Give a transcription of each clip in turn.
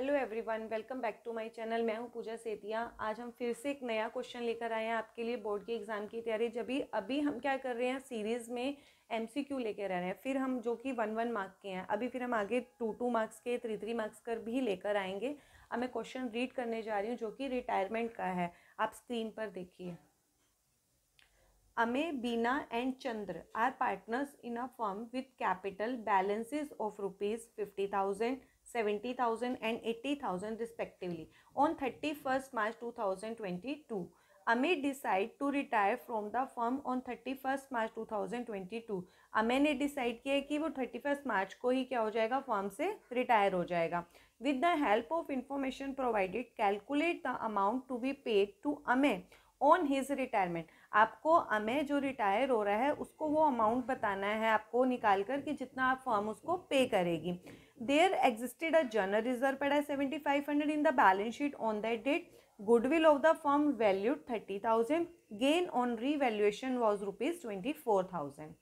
hello everyone welcome back to my channel मैं हूं पूजा सेतिया आज हम फिर से एक नया क्वेश्चन लेकर आए हैं आपके लिए बोर्ड के एग्ज़ाम की तैयारी जब भी अभी हम क्या कर रहे हैं सीरीज़ में एमसीक्यू लेकर आ रहे हैं फिर हम जो कि वन वन मार्क के हैं अभी फिर हम आगे टू टू मार्क्स के थ्री थ्री मार्क्स कर भी लेकर आएंगे अब मैं क्वेश्चन रीड करने जा रही हूँ जो कि रिटायरमेंट का है आप स्क्रीन पर देखिए Amey Beena and Chandra are partners in a firm with capital balances of rupees seventy thousand and eighty thousand respectively on thirty first March two thousand twenty two decide to retire from the firm on thirty first March two thousand twenty two Amey ने decide किया है कि वो thirty first मार्च को ही क्या हो जाएगा firm से रिटायर हो जाएगा with the help of information provided calculate the amount to be paid to Amey on his retirement आपको हमें जो रिटायर हो रहा है उसको वो अमाउंट बताना है आपको निकाल कर कि जितना आप फॉर्म उसको पे करेगी there existed a general reserve पड़ा है seventy five hundred in the balance sheet on that date of the valued thirty thousand gain on revaluation was rupees twenty four thousand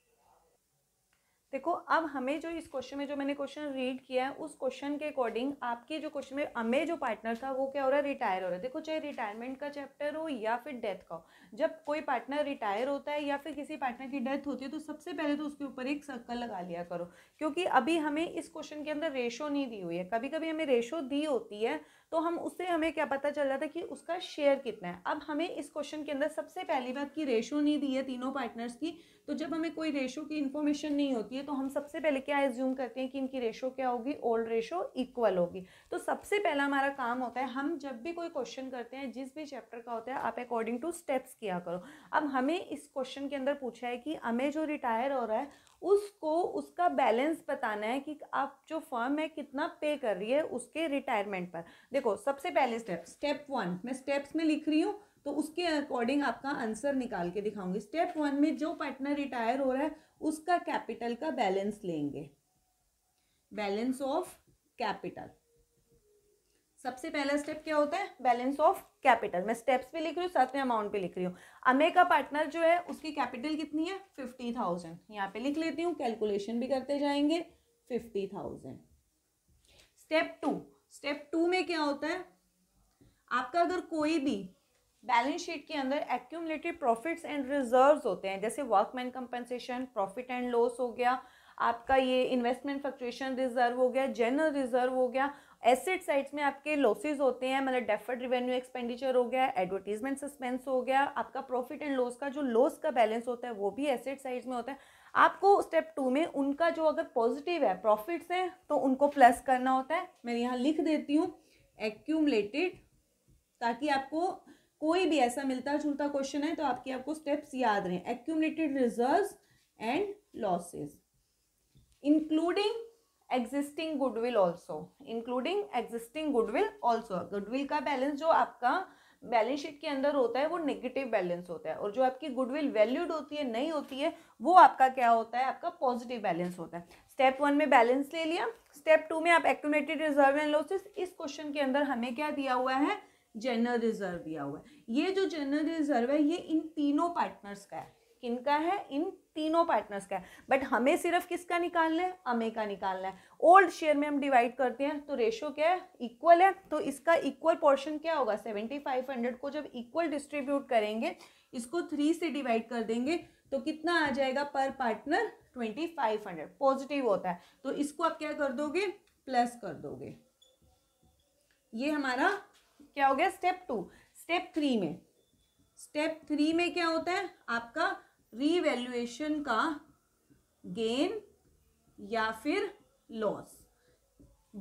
देखो अब हमें जो इस question में जो मैंने क्वेश्चन रीड किया है उस क्वेश्चन के अकॉर्डिंग आपके जो क्वेश्चन में हमें जो पार्टनर था वो क्या हो रहा है रिटायर हो रहा है देखो चाहे रिटायरमेंट का चैप्टर हो या फिर डेथ का हो जब कोई पार्टनर रिटायर होता है या फिर किसी पार्टनर की डेथ होती है तो सबसे पहले तो उसके ऊपर एक सर्कल लगा लिया करो क्योंकि अभी हमें इस क्वेश्चन के अंदर रेशो नहीं दी हुई है कभी कभी हमें रेशो दी होती है तो हम उससे हमें क्या पता चल रहा था कि उसका शेयर कितना है अब हमें इस क्वेश्चन के अंदर सबसे पहली बात की रेशो नहीं दी है तीनों पार्टनर्स की तो जब हमें कोई रेशो की इन्फॉर्मेशन नहीं होती होगी तो हम सबसे पहले क्या एज्यूम करते हैं कि इनकी रेशो क्या होगी ओल्ड रेशो इक्वल होगी तो सबसे पहला हमारा काम होता है हम जब भी कोई क्वेश्चन करते हैं जिस भी चैप्टर का होता है आप अकॉर्डिंग टू स्टेप्स किया करो अब हमें इस क्वेश्चन के अंदर पूछा है कि हमें जो रिटायर हो रहा है उसको उसका बैलेंस बताना है कि आप जो फर्म है कितना पे कर रही है उसके रिटायरमेंट पर देखो सबसे पहले स्टेप स्टेप वन मैं स्टेप्स में लिख रही हूँ तो उसके अकॉर्डिंग आपका आंसर निकाल के दिखाऊंगी स्टेप वन में जो पार्टनर रिटायर हो रहा है उसका कैपिटल का बैलेंस लेंगे बैलेंस ऑफ कैपिटल सबसे पहला स्टेप क्या होता है बैलेंस ऑफ कैपिटल मैं स्टेप्स भी लिख रही हूँ साथ में अमाउंट भी लिख रही हूँ अमे का पार्टनर जो है उसकी कैपिटल कितनी है फिफ्टी थाउजेंड यहाँ पे लिख लेती हूँ कैलकुलेशन भी करते जाएंगे fifty thousand step two step two में क्या होता है आपका अगर कोई भी बैलेंस शीट के अंदर एक्यूमलेटेड प्रॉफिट्स एंड रिजर्व्स होते हैं जैसे workman compensation profit and loss हो गया आपका ये इन्वेस्टमेंट फ्लक्चुएशन रिजर्व हो गया जनरल रिजर्व हो गया एसेट साइड्स में आपके लॉसेज होते हैं मतलब डेफर्ड रिवेन्यू एक्सपेंडिचर हो गया एडवर्टीजमेंट सस्पेंस हो गया आपका प्रॉफिट एंड लॉस का जो लॉस का बैलेंस होता है वो भी एसेट साइड्स में होता है आपको स्टेप टू में उनका जो अगर पॉजिटिव है प्रॉफिट्स हैं तो उनको प्लस करना होता है मैं यहाँ लिख देती हूँ एक्यूमलेटेड ताकि आपको कोई भी ऐसा मिलता जुलता क्वेश्चन है तो आपके आपको स्टेप्स याद रहे accumulated reserve and losses including existing goodwill also including existing goodwill also goodwill का बैलेंस जो आपका बैलेंस शीट के अंदर होता है वो नेगेटिव बैलेंस होता है और जो आपकी गुडविल वैल्यूड होती है नहीं होती है वो आपका क्या होता है आपका पॉजिटिव बैलेंस होता है स्टेप वन में बैलेंस ले लिया स्टेप टू में आप एक्यूमेटेड रिजर्व एंड लॉसेस इस क्वेश्चन के अंदर हमें क्या दिया हुआ है जनरल रिजर्व दिया हुआ है ये जो जनरल रिजर्व है ये इन तीनों पार्टनर्स का है किनका है इन तीनों पार्टनर्स का है बट हमें सिर्फ किसका निकालना है अमे का निकालना है ओल्ड शेयर में हम डिवाइड करते हैं तो रेशो क्या है इक्वल है तो इसका इक्वल पोर्शन क्या होगा सेवेंटी फाइव हंड्रेड को जब इक्वल डिस्ट्रीब्यूट करेंगे इसको थ्री से डिवाइड कर देंगे तो कितना आ जाएगा पर partner twenty five hundred positive होता है तो इसको आप क्या कर दोगे प्लस कर दोगे ये हमारा क्या हो गया स्टेप टू स्टेप थ्री में स्टेप थ्री में क्या होता है आपका रीवेल्युएशन का गेन या फिर लॉस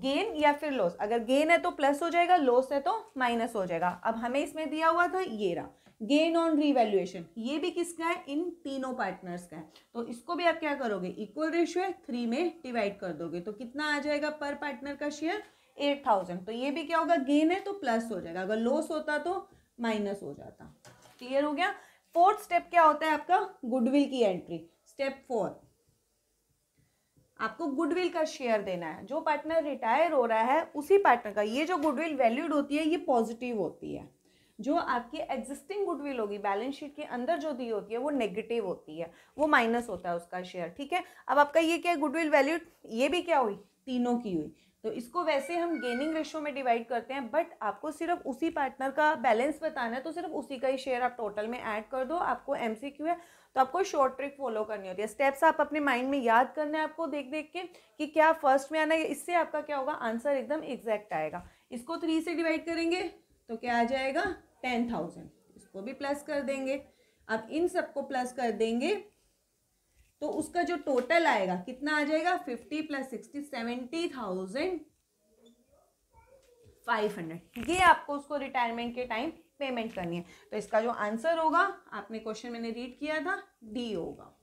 गेन या फिर लॉस अगर गेन है तो प्लस हो जाएगा लॉस है तो माइनस हो जाएगा अब हमें इसमें दिया हुआ था ये रहा गेन ऑन रीवेल्युएशन ये भी किसका है इन तीनों पार्टनर्स का है तो इसको भी आप क्या करोगे इक्वल रेशियो है थ्री में डिवाइड कर दोगे तो कितना आ जाएगा पर पार्टनर का शेयर एट थाउजेंड तो ये भी क्या होगा गेन है तो प्लस हो जाएगा अगर लॉस होता तो माइनस हो जाता क्लियर हो गया फोर्थ स्टेप क्या होता है आपका गुडविल की एंट्री स्टेप फोर आपको गुडविल का शेयर देना है जो पार्टनर रिटायर हो रहा है उसी पार्टनर का ये जो गुडविल वैल्यूड होती है ये पॉजिटिव होती है जो आपकी एग्जिस्टिंग गुडविल होगी बैलेंस शीट के अंदर जो दी होती है वो नेगेटिव होती है वो माइनस होता है उसका शेयर ठीक है अब आपका ये क्या है गुडविल वैल्यू ये भी क्या हुई तीनों की हुई तो इसको वैसे हम गेनिंग रेशो में डिवाइड करते हैं बट आपको सिर्फ उसी पार्टनर का बैलेंस बताना है तो सिर्फ उसी का ही शेयर आप टोटल में ऐड कर दो आपको एम है तो आपको शॉर्ट ट्रिक फॉलो करनी होती है स्टेप्स आप अपने माइंड में याद करना है आपको देख देख के कि क्या फर्स्ट में आना है इससे आपका क्या होगा आंसर एकदम एग्जैक्ट आएगा इसको थ्री से डिवाइड करेंगे तो क्या आ जाएगा टेन थाउजेंड इसको भी प्लस कर देंगे आप इन सबको प्लस कर देंगे तो उसका जो टोटल आएगा कितना आ जाएगा fifty plus sixty seventy thousand five hundred ये आपको उसको रिटायरमेंट के टाइम पेमेंट करनी है तो इसका जो आंसर होगा आपने क्वेश्चन मैंने रीड किया था डी होगा